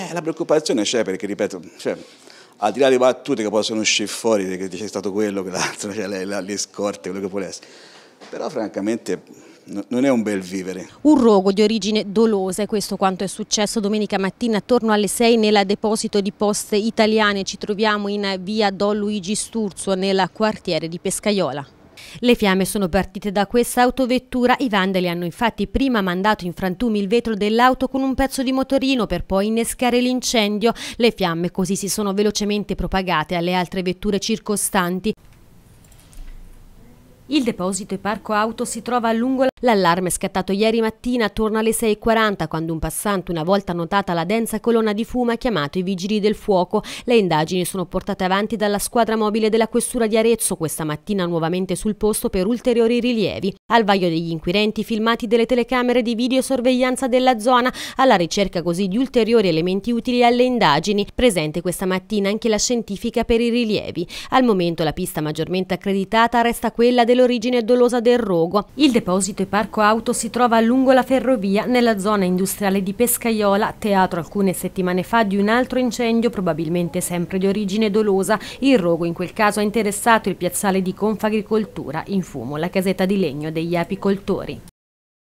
Eh, la preoccupazione c'è perché, ripeto, cioè, al di là di battute che possono uscire fuori, che c'è stato quello, quell'altro, cioè, le, le, le scorte, quello che può essere, però francamente non è un bel vivere. Un rogo di origine dolosa è questo quanto è successo domenica mattina attorno alle 6 nel deposito di poste italiane. Ci troviamo in via Don Luigi Sturzo nel quartiere di Pescaiola. Le fiamme sono partite da questa autovettura, i vandali hanno infatti prima mandato in frantumi il vetro dell'auto con un pezzo di motorino per poi innescare l'incendio. Le fiamme così si sono velocemente propagate alle altre vetture circostanti, il deposito e parco auto si trova lungo l'allarme è scattato ieri mattina attorno alle 6.40 quando un passante, una volta notata la densa colonna di fumo, ha chiamato i vigili del fuoco. Le indagini sono portate avanti dalla squadra mobile della questura di Arezzo questa mattina nuovamente sul posto per ulteriori rilievi. Al vaglio degli inquirenti filmati delle telecamere di videosorveglianza della zona alla ricerca così di ulteriori elementi utili alle indagini. Presente questa mattina anche la scientifica per i rilievi. Al momento la pista maggiormente accreditata resta quella dello l'origine dolosa del rogo. Il deposito e parco auto si trova lungo la ferrovia nella zona industriale di Pescaiola, teatro alcune settimane fa di un altro incendio probabilmente sempre di origine dolosa. Il rogo in quel caso ha interessato il piazzale di Confagricoltura, in fumo la casetta di legno degli apicoltori.